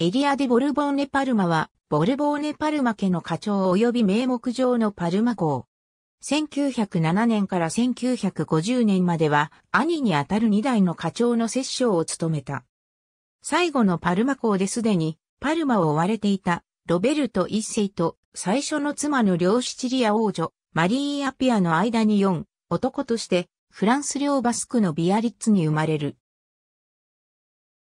エリアデ・ボルボーネパルマは、ボルボーネパルマ家の課長及び名目上のパルマ公。1907年から1950年までは、兄にあたる2代の課長の摂政を務めた。最後のパルマ公ですでに、パルマを追われていた、ロベルト一世と、最初の妻の両シチリア王女、マリー・アピアの間に4、男として、フランス領バスクのビアリッツに生まれる。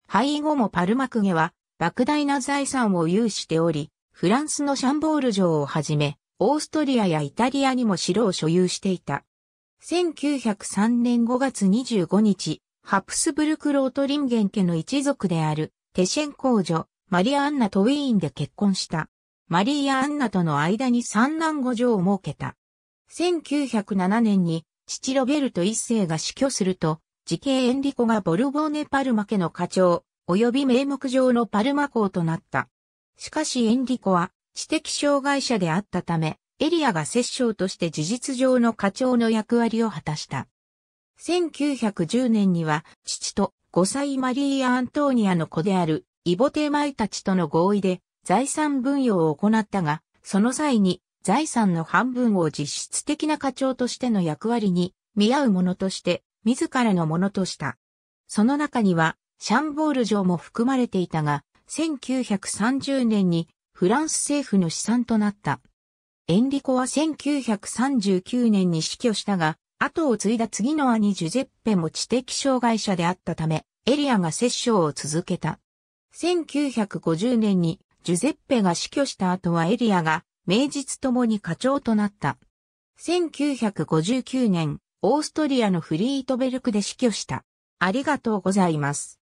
廃後もパルマクゲは、莫大な財産を有しており、フランスのシャンボール城をはじめ、オーストリアやイタリアにも城を所有していた。1903年5月25日、ハプスブルク・ロートリンゲン家の一族である、テシェン公女、マリア・アンナとウィーンで結婚した。マリア・アンナとの間に三男五女を設けた。1907年に、父ロベルト一世が死去すると、時系エンリコがボルボーネ・パルマ家の課長、及び名目上のパルマ校となった。しかしエンリコは知的障害者であったため、エリアが摂政として事実上の課長の役割を果たした。1910年には父と5歳マリー・アントーニアの子であるイボテマイたちとの合意で財産分与を行ったが、その際に財産の半分を実質的な課長としての役割に見合うものとして自らのものとした。その中にはシャンボール城も含まれていたが、1930年にフランス政府の資産となった。エンリコは1939年に死去したが、後を継いだ次の兄ジュゼッペも知的障害者であったため、エリアが摂政を続けた。1950年にジュゼッペが死去した後はエリアが名実ともに課長となった。1959年、オーストリアのフリートベルクで死去した。ありがとうございます。